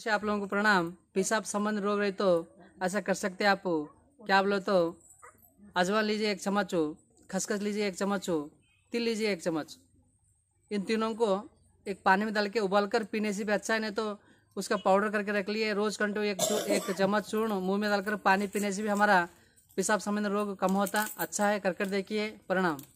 से आप लोगों को प्रणाम पेशाब संबंध रोग रहे तो ऐसा कर सकते आप क्या बोलो तो अजवा लीजिए एक चम्मच खसखस लीजिए एक चम्मच तिल लीजिए एक चम्मच इन तीनों को एक पानी में डाल के उबाल कर पीने से भी अच्छा है नहीं तो उसका पाउडर करके रख लिए रोज कंटो एक एक चम्मच चूर्ण मुंह में डालकर पानी पीने से भी हमारा पेशाब संबंध रोग कम होता अच्छा है कर कर देखिए प्रणाम